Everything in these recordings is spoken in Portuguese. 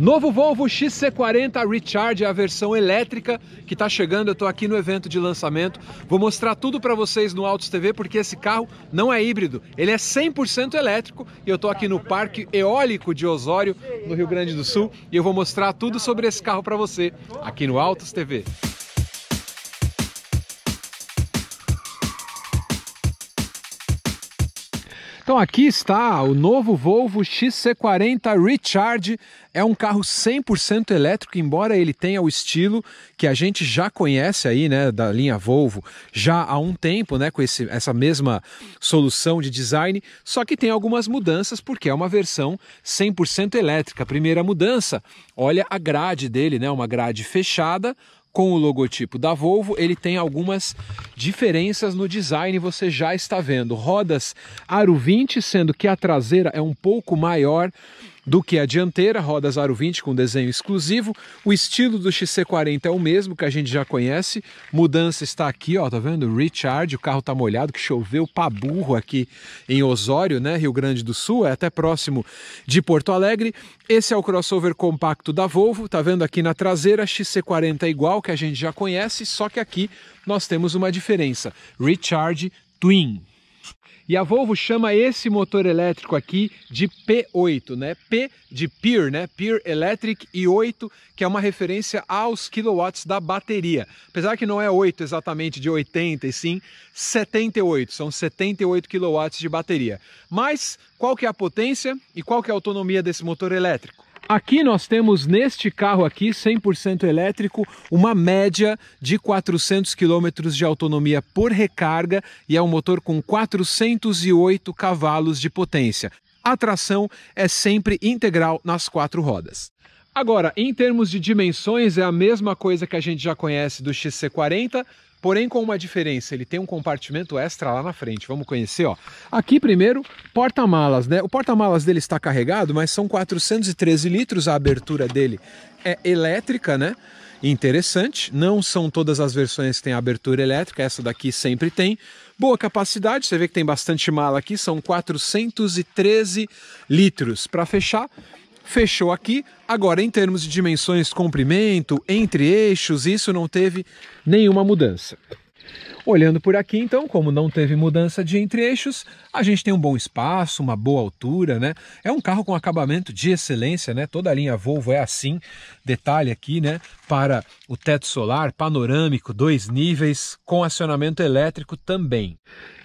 Novo Volvo XC40 Recharge, é a versão elétrica que está chegando. Eu estou aqui no evento de lançamento. Vou mostrar tudo para vocês no Autos TV, porque esse carro não é híbrido, ele é 100% elétrico. E eu estou aqui no Parque Eólico de Osório, no Rio Grande do Sul, e eu vou mostrar tudo sobre esse carro para você aqui no Autos TV. Então aqui está o novo Volvo XC40 Recharge. É um carro 100% elétrico, embora ele tenha o estilo que a gente já conhece aí, né, da linha Volvo, já há um tempo, né, com esse, essa mesma solução de design, só que tem algumas mudanças porque é uma versão 100% elétrica. primeira mudança, olha a grade dele, né, uma grade fechada, com o logotipo da Volvo, ele tem algumas diferenças no design, você já está vendo. Rodas aro 20, sendo que a traseira é um pouco maior do que a dianteira, rodas aro 20 com desenho exclusivo. O estilo do XC40 é o mesmo que a gente já conhece. Mudança está aqui, ó, tá vendo? Richard, o carro tá molhado, que choveu pra burro aqui em Osório, né, Rio Grande do Sul, é até próximo de Porto Alegre. Esse é o crossover compacto da Volvo, tá vendo aqui na traseira, XC40 é igual que a gente já conhece, só que aqui nós temos uma diferença. Richard Twin, e a Volvo chama esse motor elétrico aqui de P8, né? P de Peer, né? Peer Electric e 8, que é uma referência aos kilowatts da bateria. Apesar que não é 8 exatamente de 80, e sim 78, são 78 quilowatts de bateria. Mas qual que é a potência e qual que é a autonomia desse motor elétrico? Aqui nós temos neste carro aqui, 100% elétrico, uma média de 400 km de autonomia por recarga e é um motor com 408 cavalos de potência. A tração é sempre integral nas quatro rodas. Agora, em termos de dimensões, é a mesma coisa que a gente já conhece do XC40, porém com uma diferença, ele tem um compartimento extra lá na frente. Vamos conhecer, ó. Aqui primeiro, porta-malas, né? O porta-malas dele está carregado, mas são 413 litros a abertura dele. É elétrica, né? Interessante, não são todas as versões que têm abertura elétrica, essa daqui sempre tem. Boa capacidade, você vê que tem bastante mala aqui, são 413 litros. Para fechar, fechou aqui. Agora, em termos de dimensões, comprimento, entre eixos, isso não teve nenhuma mudança. Olhando por aqui, então, como não teve mudança de entre-eixos, a gente tem um bom espaço, uma boa altura, né? É um carro com acabamento de excelência, né? Toda a linha Volvo é assim. Detalhe aqui, né? Para o teto solar, panorâmico, dois níveis, com acionamento elétrico também.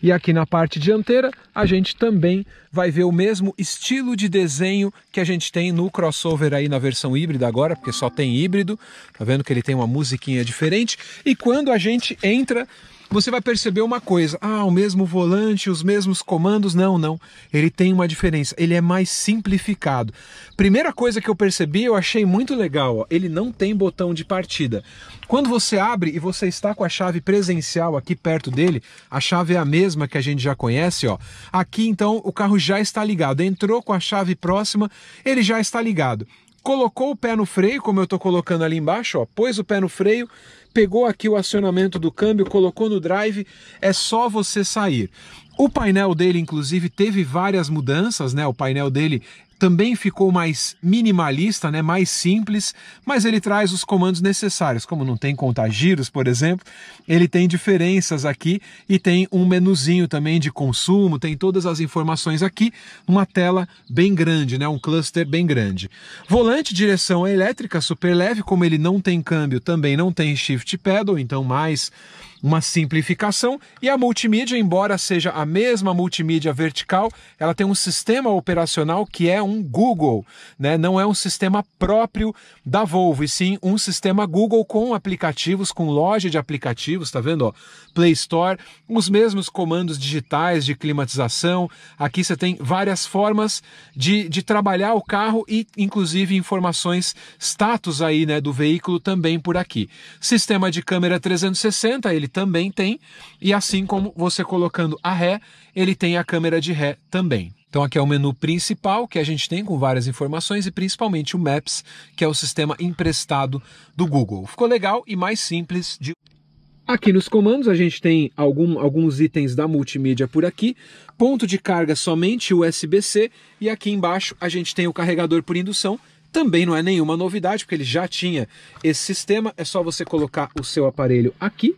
E aqui na parte dianteira, a gente também vai ver o mesmo estilo de desenho que a gente tem no crossover aí na versão híbrida agora, porque só tem híbrido. Tá vendo que ele tem uma musiquinha diferente. E quando a gente entra você vai perceber uma coisa: ah, o mesmo volante, os mesmos comandos. Não, não. Ele tem uma diferença. Ele é mais simplificado. Primeira coisa que eu percebi, eu achei muito legal: ó, ele não tem botão de partida. Quando você abre e você está com a chave presencial aqui perto dele, a chave é a mesma que a gente já conhece, ó. Aqui então o carro já está ligado. Entrou com a chave próxima, ele já está ligado colocou o pé no freio, como eu estou colocando ali embaixo, ó, pôs o pé no freio, pegou aqui o acionamento do câmbio, colocou no drive, é só você sair. O painel dele, inclusive, teve várias mudanças, né? O painel dele também ficou mais minimalista, né, mais simples, mas ele traz os comandos necessários, como não tem contagiros, por exemplo, ele tem diferenças aqui e tem um menuzinho também de consumo, tem todas as informações aqui, uma tela bem grande, né, um cluster bem grande. Volante direção elétrica super leve, como ele não tem câmbio, também não tem shift pedal, então mais uma simplificação e a multimídia, embora seja a mesma multimídia vertical, ela tem um sistema operacional que é um Google, né? Não é um sistema próprio da Volvo, e sim um sistema Google com aplicativos, com loja de aplicativos, tá vendo? Ó, Play Store, os mesmos comandos digitais de climatização. Aqui você tem várias formas de, de trabalhar o carro e, inclusive, informações status aí, né, do veículo também por aqui. Sistema de câmera 360, ele também tem, e assim como você colocando a ré, ele tem a câmera de ré também. Então aqui é o menu principal que a gente tem com várias informações e principalmente o Maps, que é o sistema emprestado do Google. Ficou legal e mais simples de Aqui nos comandos a gente tem algum, alguns itens da multimídia por aqui, ponto de carga somente USB-C e aqui embaixo a gente tem o carregador por indução também não é nenhuma novidade, porque ele já tinha esse sistema, é só você colocar o seu aparelho aqui,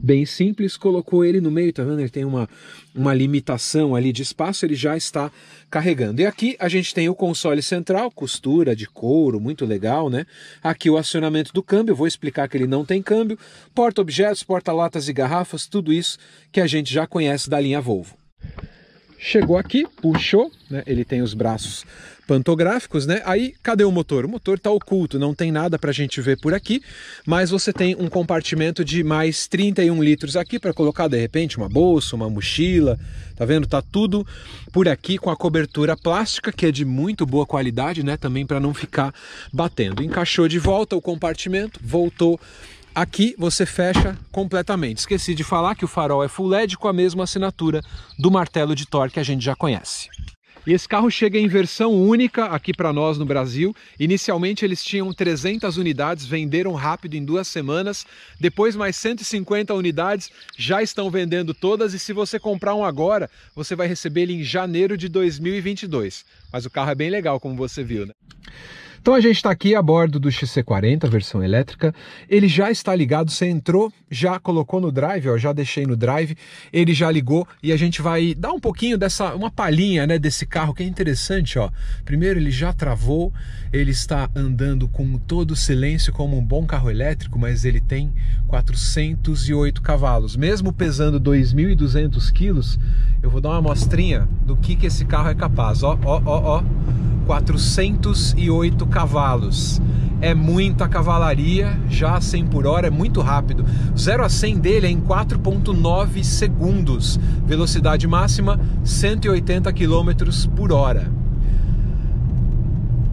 bem simples, colocou ele no meio, tá vendo? Ele tem uma, uma limitação ali de espaço, ele já está carregando. E aqui a gente tem o console central, costura de couro, muito legal, né? Aqui o acionamento do câmbio, vou explicar que ele não tem câmbio, porta-objetos, porta-latas e garrafas, tudo isso que a gente já conhece da linha Volvo chegou aqui, puxou, né? Ele tem os braços pantográficos, né? Aí, cadê o motor? O motor está oculto, não tem nada para a gente ver por aqui, mas você tem um compartimento de mais 31 litros aqui para colocar, de repente, uma bolsa, uma mochila, tá vendo? Tá tudo por aqui com a cobertura plástica, que é de muito boa qualidade, né? Também para não ficar batendo. Encaixou de volta o compartimento, voltou Aqui você fecha completamente. Esqueci de falar que o farol é full LED com a mesma assinatura do martelo de torque que a gente já conhece. E esse carro chega em versão única aqui para nós no Brasil. Inicialmente eles tinham 300 unidades, venderam rápido em duas semanas. Depois mais 150 unidades já estão vendendo todas e se você comprar um agora, você vai receber ele em janeiro de 2022. Mas o carro é bem legal, como você viu, né? Então a gente está aqui a bordo do XC40, versão elétrica. Ele já está ligado, você entrou, já colocou no drive, ó, já deixei no drive, ele já ligou e a gente vai dar um pouquinho dessa, uma palhinha né, desse carro que é interessante. Ó. Primeiro ele já travou, ele está andando com todo silêncio como um bom carro elétrico, mas ele tem 408 cavalos. Mesmo pesando 2.200 quilos, eu vou dar uma mostrinha do que, que esse carro é capaz. Ó, ó, ó, ó. 408 cavalos. É muita cavalaria, já 100 por hora, é muito rápido. 0 a 100 dele é em 4,9 segundos. Velocidade máxima 180 km por hora.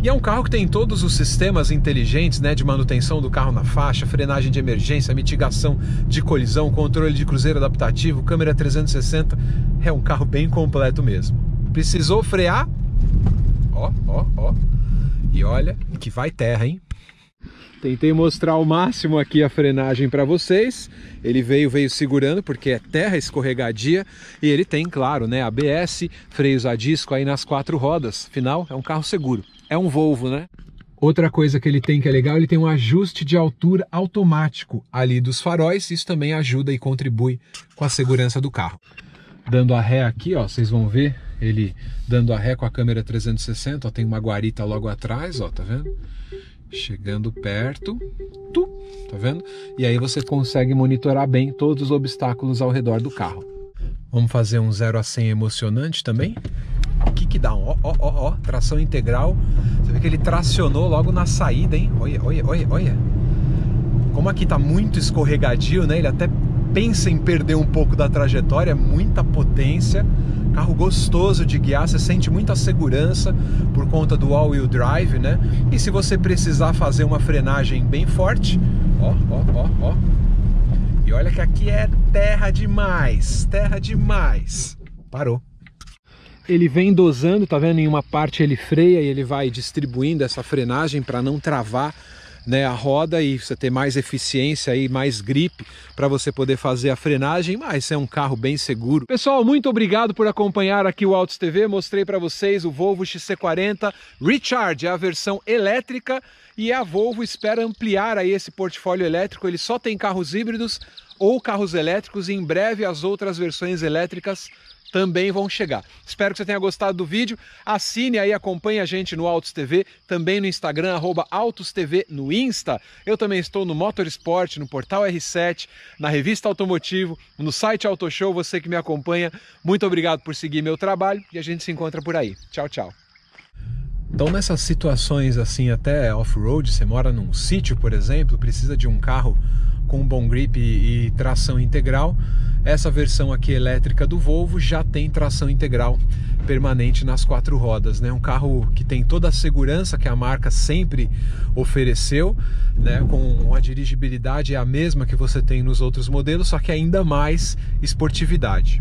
E é um carro que tem todos os sistemas inteligentes né, de manutenção do carro na faixa, frenagem de emergência, mitigação de colisão, controle de cruzeiro adaptativo, câmera 360. É um carro bem completo mesmo. Precisou frear? ó, ó, ó. E olha que vai terra, hein? Tentei mostrar ao máximo aqui a frenagem para vocês. Ele veio, veio segurando porque é terra escorregadia e ele tem, claro, né, ABS, freios a disco aí nas quatro rodas. Afinal, é um carro seguro. É um Volvo, né? Outra coisa que ele tem que é legal, ele tem um ajuste de altura automático ali dos faróis. Isso também ajuda e contribui com a segurança do carro. Dando a ré aqui, ó, vocês vão ver ele dando a ré com a câmera 360, ó, tem uma guarita logo atrás, ó, tá vendo? Chegando perto, tu, tá vendo? E aí você consegue monitorar bem todos os obstáculos ao redor do carro. Vamos fazer um 0 a 100 emocionante também? O que que dá? Ó, ó, ó, ó, tração integral. Você vê que ele tracionou logo na saída, hein? Olha, olha, olha, olha. Como aqui tá muito escorregadio, né? Ele até pensa em perder um pouco da trajetória, é muita potência, carro gostoso de guiar, você sente muita segurança por conta do all-wheel drive, né? E se você precisar fazer uma frenagem bem forte, ó, ó, ó, ó. E olha que aqui é terra demais, terra demais. Parou ele vem dosando, tá vendo? Em uma parte ele freia e ele vai distribuindo essa frenagem para não travar né, a roda e você ter mais eficiência e mais grip para você poder fazer a frenagem, mas é um carro bem seguro. Pessoal, muito obrigado por acompanhar aqui o Autos TV, mostrei para vocês o Volvo XC40 Recharge, é a versão elétrica e é a Volvo espera ampliar aí esse portfólio elétrico, ele só tem carros híbridos ou carros elétricos e em breve as outras versões elétricas também vão chegar. Espero que você tenha gostado do vídeo. Assine aí, acompanhe a gente no Autos TV, também no Instagram, @autos_tv Autos TV no Insta. Eu também estou no Motorsport, no Portal R7, na Revista Automotivo, no site Autoshow, você que me acompanha. Muito obrigado por seguir meu trabalho e a gente se encontra por aí. Tchau, tchau. Então, nessas situações assim, até off-road, você mora num sítio, por exemplo, precisa de um carro com um bom grip e tração integral. Essa versão aqui elétrica do Volvo já tem tração integral permanente nas quatro rodas, né? Um carro que tem toda a segurança que a marca sempre ofereceu, né? Com a dirigibilidade é a mesma que você tem nos outros modelos, só que ainda mais esportividade.